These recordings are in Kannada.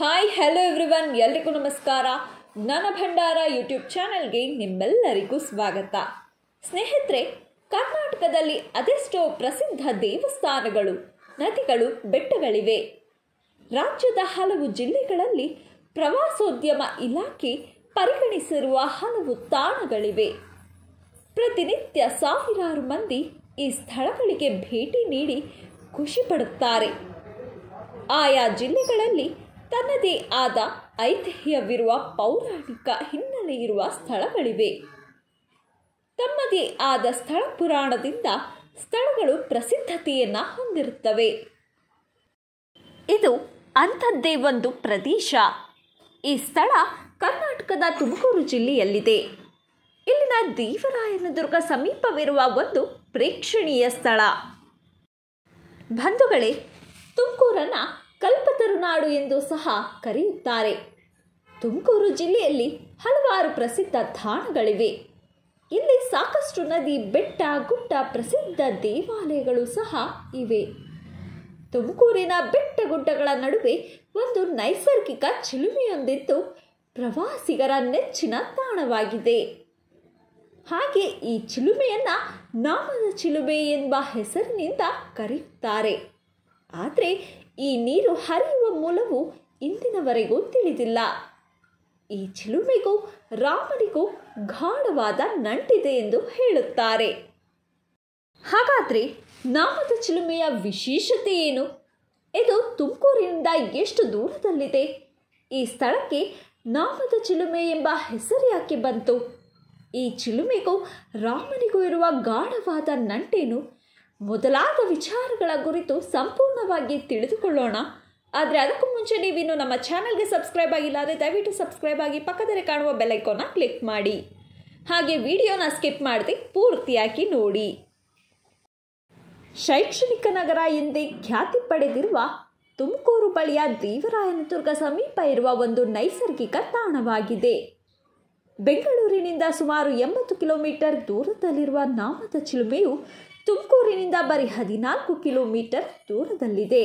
ಹಾಯ್ ಹಲೋ ಎವ್ರಿವನ್ ಎಲ್ರಿಗೂ ನಮಸ್ಕಾರ ಜ್ಞಾನ ಭಂಡಾರ ಯೂಟ್ಯೂಬ್ ಚಾನೆಲ್ಗೆ ನಿಮ್ಮೆಲ್ಲರಿಗೂ ಸ್ವಾಗತ ಸ್ನೇಹಿತರೆ ಕರ್ನಾಟಕದಲ್ಲಿ ಅದೆಷ್ಟೋ ಪ್ರಸಿದ್ಧ ದೇವಸ್ಥಾನಗಳು ನದಿಗಳು ಬೆಟ್ಟಗಳಿವೆ ರಾಜ್ಯದ ಹಲವು ಜಿಲ್ಲೆಗಳಲ್ಲಿ ಪ್ರವಾಸೋದ್ಯಮ ಇಲಾಖೆ ಪರಿಗಣಿಸಿರುವ ಹಲವು ತಾಣಗಳಿವೆ ಪ್ರತಿನಿತ್ಯ ಸಾವಿರಾರು ಮಂದಿ ಈ ಸ್ಥಳಗಳಿಗೆ ಭೇಟಿ ನೀಡಿ ಖುಷಿ ಆಯಾ ಜಿಲ್ಲೆಗಳಲ್ಲಿ ತನ್ನದೇ ಆದ ಐತಿಹ್ಯವಿರುವ ಪೌರಾಣಿಕ ಹಿನ್ನೆಲೆ ಇರುವ ಸ್ಥಳಗಳಿವೆ ತಮ್ಮದೇ ಆದ ಸ್ಥಳ ಪುರಾಣದಿಂದ ಸ್ಥಳಗಳು ಪ್ರಸಿದ್ಧತೆಯನ್ನು ಹೊಂದಿರುತ್ತವೆ ಇದು ಅಂಥದ್ದೇ ಒಂದು ಪ್ರದೇಶ ಈ ಸ್ಥಳ ಕರ್ನಾಟಕದ ತುಮಕೂರು ಜಿಲ್ಲೆಯಲ್ಲಿದೆ ಇಲ್ಲಿನ ದೇವರಾಯನದುರ್ಗ ಸಮೀಪವಿರುವ ಒಂದು ಪ್ರೇಕ್ಷಣೀಯ ಸ್ಥಳ ಬಂಧುಗಳೇ ತುಮಕೂರನ್ನು ಕಲ್ಪತ ಎಂದು ಸಹ ಕರೆಯುತ್ತಾರೆ ತುಮಕೂರು ಜಿಲ್ಲೆಯಲ್ಲಿ ಹಲವಾರು ಪ್ರಸಿದ್ಧ ತಾಣಗಳಿವೆ ಇಲ್ಲಿ ಸಾಕಷ್ಟು ನದಿ ಬೆಟ್ಟ ಗುಡ್ಡ ಪ್ರಸಿದ್ಧ ದೇವಾಲಯಗಳು ಸಹ ಇವೆ ತುಮಕೂರಿನ ಬೆಟ್ಟ ಗುಡ್ಡಗಳ ನಡುವೆ ಒಂದು ನೈಸರ್ಗಿಕ ಚಿಲುಮೆಯೊಂದಿದ್ದು ಪ್ರವಾಸಿಗರ ನೆಚ್ಚಿನ ತಾಣವಾಗಿದೆ ಹಾಗೆ ಈ ಚಿಲುಮೆಯನ್ನು ನಾಮದ ಚಿಲುಮೆ ಎಂಬ ಹೆಸರಿನಿಂದ ಕರೆಯುತ್ತಾರೆ ಆದರೆ ಈ ನೀರು ಹರಿಯುವ ಮೂಲವು ಇಂದಿನವರೆಗೂ ತಿಳಿದಿಲ್ಲ ಈ ಚಿಲುಮೆಗೂ ರಾಮನಿಗೂ ಗಾಢವಾದ ನಂಟಿದೆ ಎಂದು ಹೇಳುತ್ತಾರೆ ಹಾಗಾದರೆ ನಾಮದ ಚಿಲುಮೆಯ ವಿಶೇಷತೆ ಏನು ಇದು ತುಮಕೂರಿನಿಂದ ಎಷ್ಟು ದೂರದಲ್ಲಿದೆ ಈ ಸ್ಥಳಕ್ಕೆ ನಾಮದ ಚಿಲುಮೆ ಎಂಬ ಹೆಸರು ಯಾಕೆ ಬಂತು ಈ ಚಿಲುಮೆಗೂ ರಾಮನಿಗೂ ಇರುವ ಗಾಢವಾದ ನಂಟೇನು ಮೊದಲಾದ ವಿಚಾರಗಳ ಕುರಿತು ಸಂಪೂರ್ಣವಾಗಿ ತಿಳಿದುಕೊಳ್ಳೋಣ ಆದರೆ ಅದಕ್ಕೂ ಮುಂಚೆ ನೀವಿನ್ನು ನಮ್ಮ ಚಾನಲ್ಗೆ ಸಬ್ಸ್ಕ್ರೈಬ್ ಆಗಿಲ್ಲ ಆದರೆ ದಯವಿಟ್ಟು ಸಬ್ಸ್ಕ್ರೈಬ್ ಆಗಿ ಪಕ್ಕದಲ್ಲಿ ಕಾಣುವ ಬೆಲೈಕೋನ ಕ್ಲಿಕ್ ಮಾಡಿ ಹಾಗೆ ವಿಡಿಯೋನ ಸ್ಕಿಪ್ ಮಾಡದೆ ಪೂರ್ತಿಯಾಗಿ ನೋಡಿ ಶೈಕ್ಷಣಿಕ ನಗರ ಎಂದೇ ಖ್ಯಾತಿ ಪಡೆದಿರುವ ತುಮಕೂರು ಬಳಿಯ ದೇವರಾಯನದುರ್ಗ ಸಮೀಪ ಇರುವ ಒಂದು ನೈಸರ್ಗಿಕ ತಾಣವಾಗಿದೆ ಬೆಂಗಳೂರಿನಿಂದ ಸುಮಾರು ಎಂಬತ್ತು ಕಿಲೋಮೀಟರ್ ದೂರದಲ್ಲಿರುವ ನಾಮದ ಚಿಲುಮೆಯು ತುಮಕೂರಿನಿಂದ ಬರೀ ಹದಿನಾಲ್ಕು ಕಿಲೋಮೀಟರ್ ದೂರದಲ್ಲಿದೆ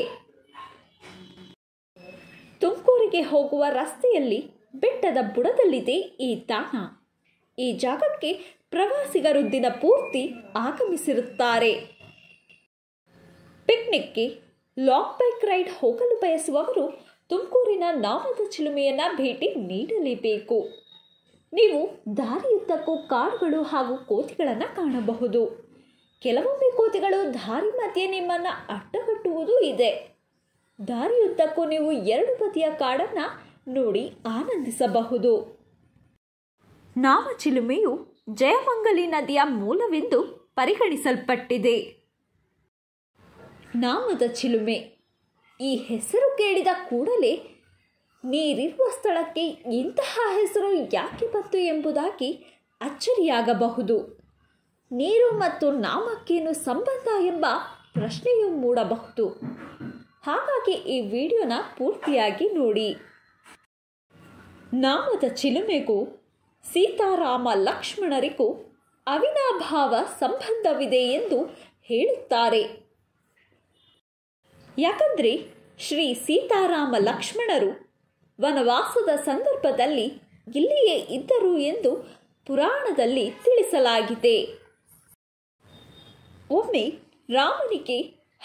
ತುಮಕೂರಿಗೆ ಹೋಗುವ ರಸ್ತೆಯಲ್ಲಿ ಬೆಟ್ಟದ ಬುಡದಲ್ಲಿದೆ ಈ ತಾಣ ಈ ಜಾಗಕ್ಕೆ ಪ್ರವಾಸಿಗರು ದಿನ ಪೂರ್ತಿ ಆಗಮಿಸಿರುತ್ತಾರೆ ಪಿಕ್ನಿಕ್ಗೆ ಲಾಂಗ್ ಬೈಕ್ ರೈಡ್ ಹೋಗಲು ಬಯಸುವವರು ತುಮಕೂರಿನ ನಾಮದ ಚಿಲುಮೆಯನ್ನ ಭೇಟಿ ನೀಡಲೇಬೇಕು ನೀವು ದಾರಿಯುದ್ದಕ್ಕೂ ಕಾಡುಗಳು ಹಾಗೂ ಕೋತಿಗಳನ್ನು ಕಾಣಬಹುದು ಕೆಲವೊಮ್ಮೆ ಕೋತಿಗಳು ದಾರಿ ಮಧ್ಯೆ ನಿಮ್ಮನ್ನು ಅಟ್ಟಗಟ್ಟುವುದು ಇದೆ ದಾರಿಯುದ್ದಕ್ಕೂ ನೀವು ಎರಡು ಬದಿಯ ಕಾಡನ್ನು ನೋಡಿ ಆನಂದಿಸಬಹುದು ನಾಮಚಿಲುಮೆಯು ಜಯಮಂಗಲಿ ನದಿಯ ಮೂಲವೆಂದು ಪರಿಗಣಿಸಲ್ಪಟ್ಟಿದೆ ನಾಮದ ಚಿಲುಮೆ ಈ ಹೆಸರು ಕೇಳಿದ ಕೂಡಲೇ ನೀರಿರುವ ಸ್ಥಳಕ್ಕೆ ಇಂತಹ ಹೆಸರು ಯಾಕೆ ಬಂತು ಎಂಬುದಾಗಿ ಅಚ್ಚರಿಯಾಗಬಹುದು ನೀರು ಮತ್ತು ನಾಮಕ್ಕೇನು ಸಂಬಂಧ ಎಂಬ ಪ್ರಶ್ನೆಯೂ ಮೂಡಬಹುದು ಹಾಗಾಗಿ ಈ ವಿಡಿಯೋನ ಪೂರ್ತಿಯಾಗಿ ನೋಡಿ ನಾಮದ ಚಿಲುಮೆಗೂ ಸೀತಾರಾಮ ಲಕ್ಷ್ಮಣರಿಗೂ ಅವಿನಾಭಾವ ಸಂಬಂಧವಿದೆ ಎಂದು ಹೇಳುತ್ತಾರೆ ಯಾಕಂದರೆ ಶ್ರೀ ಸೀತಾರಾಮ ಲಕ್ಷ್ಮಣರು ವನವಾಸದ ಸಂದರ್ಭದಲ್ಲಿ ಇಲ್ಲಿಯೇ ಇದ್ದರು ಎಂದು ಪುರಾಣದಲ್ಲಿ ತಿಳಿಸಲಾಗಿದೆ ಒಮ್ಮೆ ರಾಮನಿಗೆ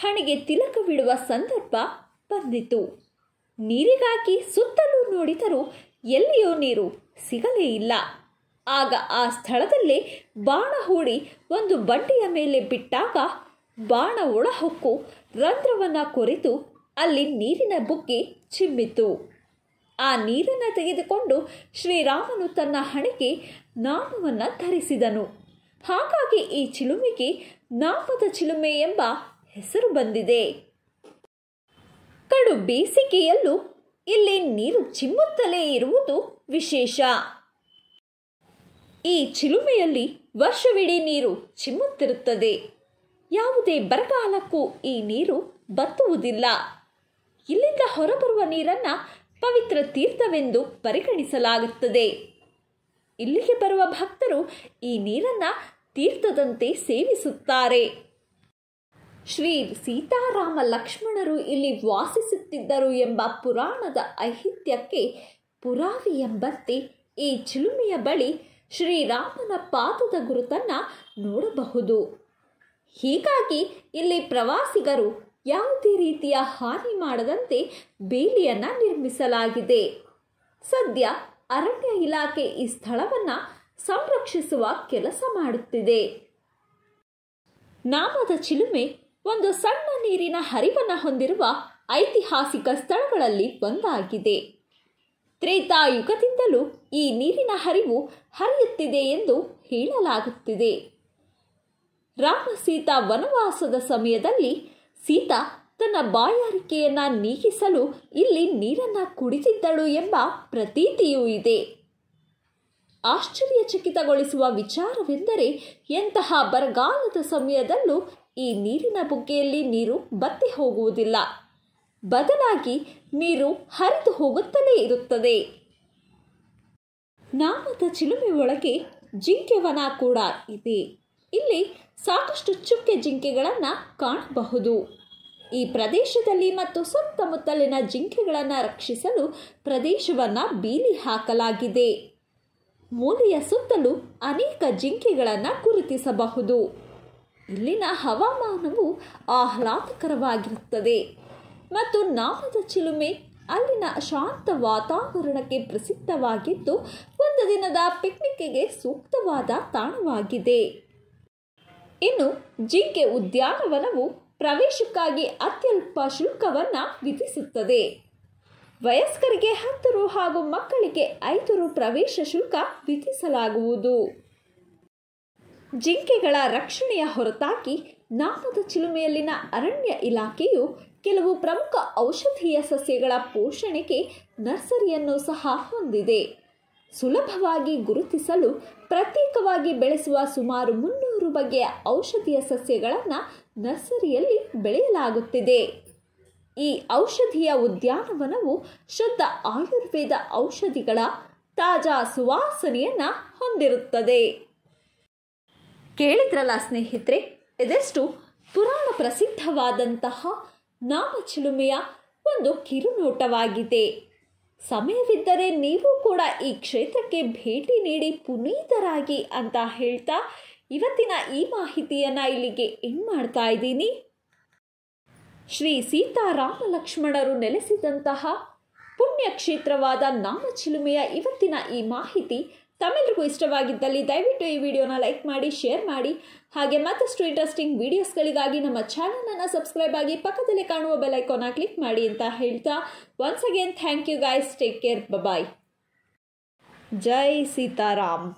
ಹಣೆಗೆ ತಿಲಕವಿಡುವ ಸಂದರ್ಭ ಬಂದಿತು ನೀರಿಗಾಗಿ ಸುತ್ತಲೂ ನೋಡಿದರೂ ಎಲ್ಲಿಯೂ ನೀರು ಸಿಗಲೇ ಇಲ್ಲ ಆಗ ಆ ಸ್ಥಳದಲ್ಲೇ ಬಾಣ ಹೂಡಿ ಒಂದು ಬಂಡೆಯ ಮೇಲೆ ಬಿಟ್ಟಾಗ ಬಾಣ ಒಳಹೊಕ್ಕು ರಂಧ್ರವನ್ನು ಕೊರೆತು ಅಲ್ಲಿ ನೀರಿನ ಬುಗ್ಗೆ ಚಿಮ್ಮಿತು ಆ ನೀರನ್ನು ತೆಗೆದುಕೊಂಡು ಶ್ರೀರಾಮನು ತನ್ನ ಹಣೆಗೆ ನಾಮವನ್ನು ಧರಿಸಿದನು ಹಾಗಾಗಿ ಈ ಚಿಲುಮೆಗೆ ನಾಪದ ಚಿಲುಮೆ ಎಂಬ ಹೆಸರು ಬಂದಿದೆ ಕಡು ಬೇಸಿಗೆಯಲ್ಲೂ ಇಲ್ಲಿ ನೀರು ಚಿಮ್ಮುತ್ತಲೇ ಇರುವುದು ವಿಶೇಷ ಈ ಚಿಲುಮೆಯಲ್ಲಿ ವರ್ಷವಿಡೀ ನೀರು ಚಿಮ್ಮುತ್ತಿರುತ್ತದೆ ಯಾವುದೇ ಬರಗಾಲಕ್ಕೂ ಈ ನೀರು ಬತ್ತುವುದಿಲ್ಲ ಇಲ್ಲಿಂದ ಹೊರಬರುವ ನೀರನ್ನು ಪವಿತ್ರ ತೀರ್ಥವೆಂದು ಪರಿಗಣಿಸಲಾಗುತ್ತದೆ ಇಲ್ಲಿಗೆ ಬರುವ ಭಕ್ತರು ಈ ನೀರನ್ನು ತೀರ್ಥದಂತೆ ಸೇವಿಸುತ್ತಾರೆ ಶ್ರೀ ಸೀತಾರಾಮ ಲಕ್ಷ್ಮಣರು ಇಲ್ಲಿ ವಾಸಿಸುತ್ತಿದ್ದರು ಎಂಬ ಪುರಾಣದ ಐಹಿತ್ಯಕ್ಕೆ ಪುರಾವಿ ಎಂಬಂತೆ ಈ ಚಿಲುಮೆಯ ಬಳಿ ಶ್ರೀರಾಮನ ಪಾದದ ಗುರುತನ್ನು ನೋಡಬಹುದು ಹೀಗಾಗಿ ಇಲ್ಲಿ ಪ್ರವಾಸಿಗರು ಯಾವುದೇ ರೀತಿಯ ಹಾನಿ ಮಾಡದಂತೆ ಬೇಲಿಯನ್ನು ನಿರ್ಮಿಸಲಾಗಿದೆ ಸದ್ಯ ಅರಣ್ಯ ಇಲಾಖೆ ಈ ಸ್ಥಳವನ್ನು ಸಂರಕ್ಷಿಸುವ ಕೆಲಸ ಮಾಡುತ್ತಿದೆ ನಾಮದ ಚಿಲುಮೆ ಒಂದು ಸಣ್ಣ ನೀರಿನ ಹರಿವನ್ನು ಹೊಂದಿರುವ ಐತಿಹಾಸಿಕ ಸ್ಥಳಗಳಲ್ಲಿ ಒಂದಾಗಿದೆ ತ್ರೇತಾಯುಗದಿಂದಲೂ ಈ ನೀರಿನ ಹರಿವು ಹರಿಯುತ್ತಿದೆ ಎಂದು ಹೇಳಲಾಗುತ್ತಿದೆ ರಾಮ ಸೀತಾ ವನವಾಸದ ಸಮಯದಲ್ಲಿ ಸೀತಾ ತನ್ನ ಬಾಯಾರಿಕೆಯನ್ನು ನೀಗಿಸಲು ಇಲ್ಲಿ ನೀರನ್ನು ಕುಡಿತಿದ್ದಳು ಎಂಬ ಪ್ರತೀತಿಯೂ ಇದೆ ಆಶ್ಚರ್ಯಚಕಿತಗೊಳಿಸುವ ವಿಚಾರವೆಂದರೆ ಎಂತಹ ಬರಗಾಲದ ಸಮಯದಲ್ಲೂ ಈ ನೀರಿನ ಬುಗ್ಗೆಯಲ್ಲಿ ನೀರು ಬತ್ತಿ ಹೋಗುವುದಿಲ್ಲ ಬದಲಾಗಿ ನೀರು ಹರಿದು ಹೋಗುತ್ತಲೇ ಇರುತ್ತದೆ ನಾಮದ ಚಿಲುಮೆಯೊಳಗೆ ಜಿಂಕೆವನ ಕೂಡ ಇದೆ ಇಲ್ಲಿ ಸಾಕಷ್ಟು ಚುಕ್ಕೆ ಜಿಂಕೆಗಳನ್ನು ಕಾಣಬಹುದು ಈ ಪ್ರದೇಶದಲ್ಲಿ ಮತ್ತು ಸುತ್ತಮುತ್ತಲಿನ ಜಿಂಕೆಗಳನ್ನು ರಕ್ಷಿಸಲು ಪ್ರದೇಶವನ್ನು ಬೀಲಿ ಹಾಕಲಾಗಿದೆ ಮೂಲೆಯ ಸುತ್ತಲೂ ಅನೇಕ ಜಿಂಕೆಗಳನ್ನು ಗುರುತಿಸಬಹುದು ಇಲ್ಲಿನ ಹವಾಮಾನವು ಆಹ್ಲಾದಕರವಾಗಿರುತ್ತದೆ ಮತ್ತು ನಾಮದ ಚಿಲುಮೆ ಅಲ್ಲಿನ ಶಾಂತ ವಾತಾವರಣಕ್ಕೆ ಪ್ರಸಿದ್ಧವಾಗಿದ್ದು ಒಂದು ದಿನದ ಪಿಕ್ನಿಕ್ಗೆ ಸೂಕ್ತವಾದ ತಾಣವಾಗಿದೆ ಇನ್ನು ಜಿಂಕೆ ಉದ್ಯಾನವನವು ಪ್ರವೇಶಕ್ಕಾಗಿ ಅತ್ಯಲ್ಪ ಶುಲ್ಕವನ್ನು ವಿಧಿಸುತ್ತದೆ ವಯಸ್ಕರಿಗೆ ಹತ್ತು ರು ಹಾಗೂ ಮಕ್ಕಳಿಗೆ ಐದು ರು ಪ್ರವೇಶ ಶುಲ್ಕ ವಿಧಿಸಲಾಗುವುದು ಜಿಂಕೆಗಳ ರಕ್ಷಣೆಯ ಹೊರತಾಗಿ ನಾಮದ ಚಿಲುಮೆಯಲ್ಲಿನ ಅರಣ್ಯ ಇಲಾಖೆಯು ಕೆಲವು ಪ್ರಮುಖ ಔಷಧೀಯ ಸಸ್ಯಗಳ ಪೋಷಣೆಗೆ ನರ್ಸರಿಯನ್ನು ಸಹ ಹೊಂದಿದೆ ಸುಲಭವಾಗಿ ಗುರುತಿಸಲು ಪ್ರತ್ಯೇಕವಾಗಿ ಬೆಳೆಸುವ ಸುಮಾರು ಮುನ್ನೂರು ಮೂರು ಬಗೆಯ ಔಷಧೀಯ ಸಸ್ಯಗಳನ್ನು ನರ್ಸರಿಯಲ್ಲಿ ಬೆಳೆಯಲಾಗುತ್ತಿದೆ ಈ ಔಷಧೀಯ ಉದ್ಯಾನವನವು ಶುದ್ಧ ಆಯುರ್ವೇದ ಔಷಧಿಗಳ ತಾಜಾ ಸುವಾಸನೆಯನ್ನು ಹೊಂದಿರುತ್ತದೆ ಕೇಳಿದ್ರಲ್ಲ ಸ್ನೇಹಿತರೆ ಇದೆಷ್ಟು ಪುರಾಣ ಪ್ರಸಿದ್ಧವಾದಂತಹ ನಾಮಚಿಲುಮೆಯ ಒಂದು ಕಿರುನೋಟವಾಗಿದೆ ಸಮಯವಿದ್ದರೆ ನೀವು ಕೂಡ ಈ ಕ್ಷೇತ್ರಕ್ಕೆ ಭೇಟಿ ನೀಡಿ ಪುನೀತರಾಗಿ ಅಂತ ಹೇಳ್ತಾ ಇವತ್ತಿನ ಈ ಮಾಹಿತಿಯನ್ನು ಇಲ್ಲಿಗೆ ಎಂಡ್ ಮಾಡ್ತಾ ಇದ್ದೀನಿ ಶ್ರೀ ಸೀತಾರಾಮ ಲಕ್ಷ್ಮಣರು ನೆಲೆಸಿದಂತಹ ಪುಣ್ಯಕ್ಷೇತ್ರವಾದ ನಾಮಚಿಲುಮೆಯ ಇವತ್ತಿನ ಈ ಮಾಹಿತಿ ತಮ್ಮೆಲ್ರಿಗೂ ಇಷ್ಟವಾಗಿದ್ದಲ್ಲಿ ದಯವಿಟ್ಟು ಈ ವಿಡಿಯೋನ ಲೈಕ್ ಮಾಡಿ ಶೇರ್ ಮಾಡಿ ಹಾಗೆ ಮತ್ತಷ್ಟು ಇಂಟ್ರೆಸ್ಟಿಂಗ್ ವಿಡಿಯೋಸ್ಗಳಿಗಾಗಿ ನಮ್ಮ ಚಾನಲನ್ನು ಸಬ್ಸ್ಕ್ರೈಬ್ ಆಗಿ ಪಕ್ಕದಲ್ಲೇ ಕಾಣುವ ಬೆಲೈಕೋನ ಕ್ಲಿಕ್ ಮಾಡಿ ಅಂತ ಹೇಳ್ತಾ once again thank you guys take care bye bye ಜೈ ಸೀತಾರಾಮ್